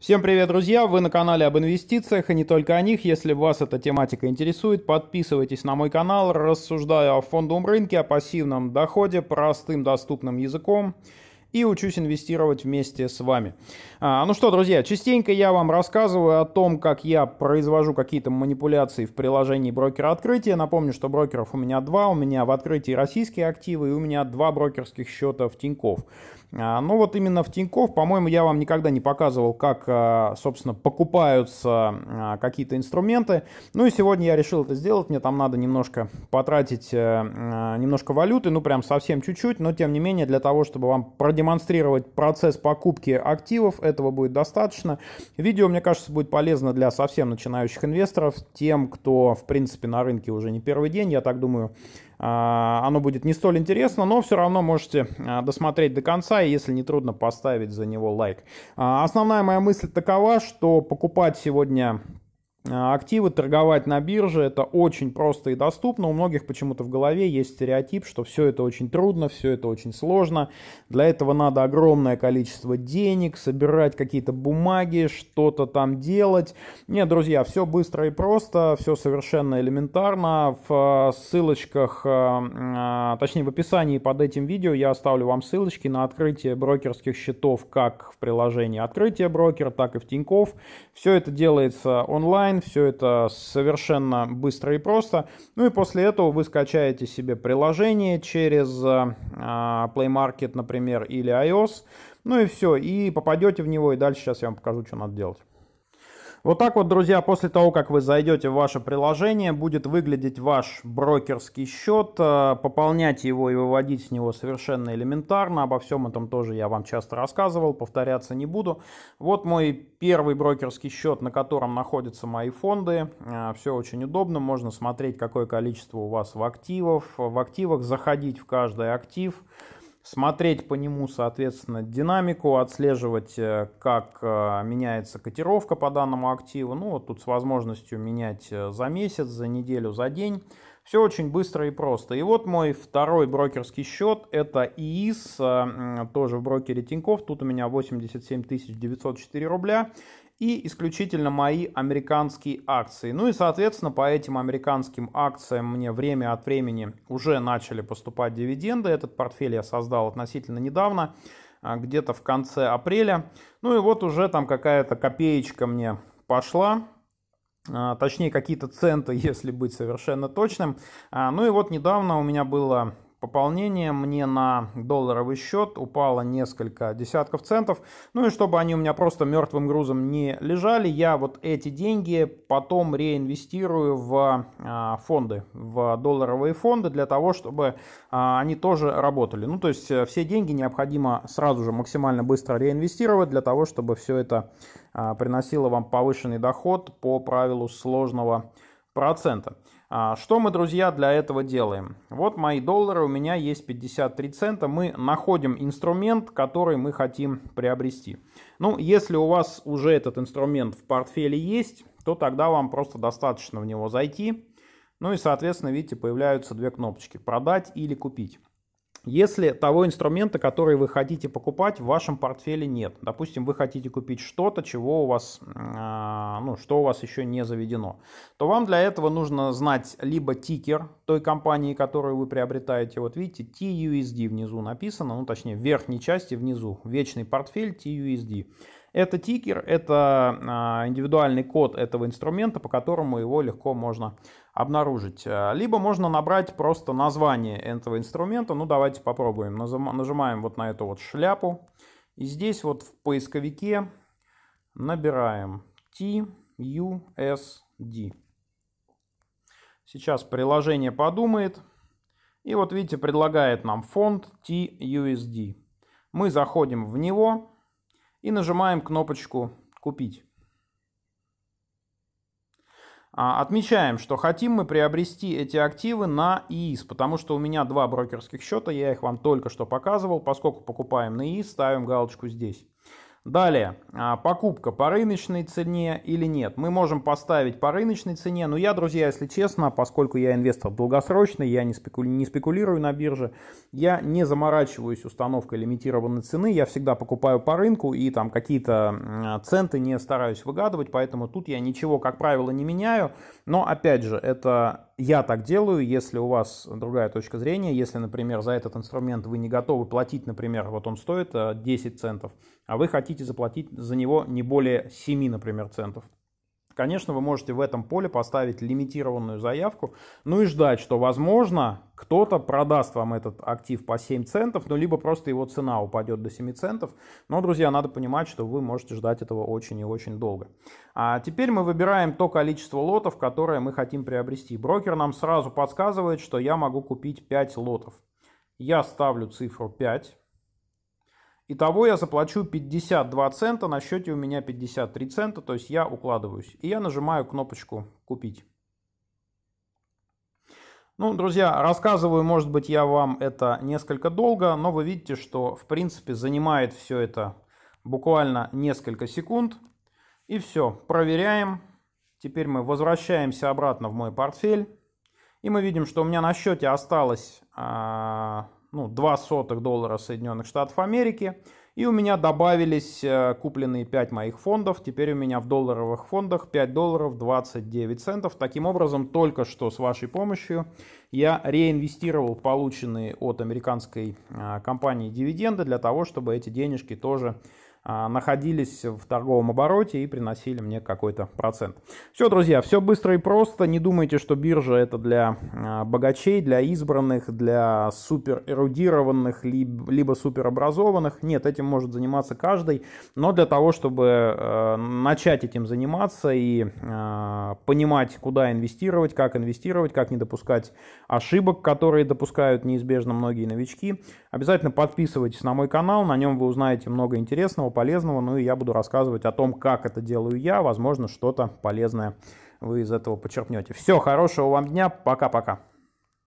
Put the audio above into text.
Всем привет, друзья! Вы на канале об инвестициях и не только о них. Если вас эта тематика интересует, подписывайтесь на мой канал. Рассуждаю о фондовом рынке, о пассивном доходе, простым доступным языком и учусь инвестировать вместе с вами. А, ну что, друзья, частенько я вам рассказываю о том, как я произвожу какие-то манипуляции в приложении брокера открытия. Напомню, что брокеров у меня два, у меня в открытии российские активы и у меня два брокерских счета в Тинькофф. А, ну вот именно в Тиньков, по-моему, я вам никогда не показывал, как, а, собственно, покупаются а, какие-то инструменты. Ну и сегодня я решил это сделать, мне там надо немножко потратить э, э, немножко валюты, ну прям совсем чуть-чуть, но тем не менее для того, чтобы вам продемонстрировать продемонстрировать процесс покупки активов, этого будет достаточно. Видео, мне кажется, будет полезно для совсем начинающих инвесторов, тем, кто, в принципе, на рынке уже не первый день, я так думаю, а, оно будет не столь интересно, но все равно можете а, досмотреть до конца, и если не трудно, поставить за него лайк. А, основная моя мысль такова, что покупать сегодня Э, активы торговать на бирже это очень просто и доступно. У многих почему-то в голове есть стереотип, что все это очень трудно, все это очень сложно. Для этого надо огромное количество денег, собирать какие-то бумаги, что-то там делать. Нет, друзья, все быстро и просто, все совершенно элементарно. В э, ссылочках, э, точнее в описании под этим видео я оставлю вам ссылочки на открытие брокерских счетов как в приложении открытие брокер, так и в Тинькофф. Все это делается онлайн онлайн, все это совершенно быстро и просто. Ну и после этого вы скачаете себе приложение через э, а, Play Market, например, или iOS, ну и все, и попадете в него, и дальше сейчас я вам покажу, что надо делать. Вот так вот, друзья, после того, как вы зайдете в ваше приложение, будет выглядеть ваш брокерский счет. Э, пополнять его и выводить с него совершенно элементарно. Обо всем этом тоже я вам часто рассказывал, повторяться не буду. Вот мой первый брокерский счет, на котором находятся мои фонды. Э, Все очень удобно, можно смотреть, какое количество у вас в активов. В активах заходить в каждый актив смотреть по нему, соответственно, динамику, отслеживать, э, как э, меняется котировка по данному активу. Ну, вот тут с возможностью менять э, за месяц, за неделю, за день. Все очень быстро и просто. И вот мой второй брокерский счет, это ИИС, э, тоже в брокере Тиньков, тут у меня 87 904 рубля и исключительно мои американские акции. Ну и, соответственно, по этим американским акциям мне время от времени уже начали поступать дивиденды. Этот портфель я создал относительно недавно, э, где-то в конце апреля. Ну и вот уже там какая-то копеечка мне пошла, а, точнее какие-то центы, если быть совершенно точным. А, ну и вот недавно у меня было пополнением мне на долларовый счет упало несколько десятков центов. Ну и чтобы они у меня просто мертвым грузом не лежали, я вот эти деньги потом реинвестирую в а, фонды, в долларовые фонды для того, чтобы а, они тоже работали. Ну то есть э, все деньги необходимо сразу же максимально быстро реинвестировать для того, чтобы все это а, приносило вам повышенный доход по правилу сложного процента. А, что мы, друзья, для этого делаем? Вот мои доллары, у меня есть 53 цента. Мы находим инструмент, который мы хотим приобрести. Ну, если у вас уже этот инструмент в портфеле есть, то тогда вам просто достаточно в него зайти. Ну и, соответственно, видите, появляются две кнопочки «Продать» или «Купить». Если того инструмента, который вы хотите покупать, в вашем портфеле нет. Допустим, вы хотите купить что-то, чего у вас а, ну, что у вас еще не заведено, то вам для этого нужно знать либо тикер той компании, которую вы приобретаете. Вот видите, TUSD внизу написано, ну, точнее, в верхней части внизу, вечный портфель TUSD. Это тикер, это а, индивидуальный код этого инструмента, по которому его легко можно обнаружить. А, либо можно набрать просто название этого инструмента. Ну, давайте попробуем. Нажимаем вот на эту вот шляпу. И здесь вот в поисковике набираем TUSD. Сейчас приложение подумает. И вот видите, предлагает нам фонд TUSD. Мы заходим в него и нажимаем кнопочку «Купить». А, отмечаем, что хотим мы приобрести эти активы на ИИС, потому что у меня два брокерских счета, я их вам только что показывал. Поскольку покупаем на ИИС, ставим галочку здесь. Далее, а, покупка по рыночной цене или нет. Мы можем поставить по рыночной цене, но я, друзья, если честно, поскольку я инвестор долгосрочный, я не, спекули... не спекулирую на бирже, я не заморачиваюсь установкой лимитированной цены, я всегда покупаю по рынку и там какие-то центы не стараюсь выгадывать, поэтому тут я ничего, как правило, не меняю, но опять же, это я так делаю, если у вас другая точка зрения, если, например, за этот инструмент вы не готовы платить, например, вот он стоит 10 э, центов, а вы хотите заплатить за него не более 7, например, центов, Конечно, вы можете в этом поле поставить лимитированную заявку, ну и ждать, что, возможно, кто-то продаст вам этот актив по 7 центов, ну либо просто его цена упадет до 7 центов. Но, друзья, надо понимать, что вы можете ждать этого очень и очень долго. А теперь мы выбираем то количество лотов, которые мы хотим приобрести. Брокер нам сразу подсказывает, что я могу купить 5 лотов. Я ставлю цифру 5. Итого я заплачу 52 цента, на счете у меня 53 цента, то есть я укладываюсь. И я нажимаю кнопочку «Купить». Ну, друзья, рассказываю, может быть, я вам это несколько долго, но вы видите, что, в принципе, занимает все это буквально несколько секунд. И все, проверяем. Теперь мы возвращаемся обратно в мой портфель. И мы видим, что у меня на счете осталось а, ну, 2 сотых доллара Соединенных Штатов Америки. И у меня добавились э, купленные 5 моих фондов. Теперь у меня в долларовых фондах 5 долларов 29 центов. Таким образом, только что с вашей помощью я реинвестировал полученные от американской э, компании дивиденды для того, чтобы эти денежки тоже а, находились в торговом обороте и приносили мне какой-то процент. Все, друзья, все быстро и просто. Не думайте, что биржа это для а, богачей, для избранных, для супер эрудированных, либо суперобразованных. Нет, этим может заниматься каждый. Но для того, чтобы э, начать этим заниматься и а, понимать, куда инвестировать, как инвестировать, как не допускать ошибок, которые допускают неизбежно многие новички, обязательно подписывайтесь на мой канал. На нем вы узнаете много интересного всего полезного. Ну и я буду рассказывать о том, как это делаю я. Возможно, что-то полезное вы из этого почерпнете. Все, хорошего вам дня. Пока-пока.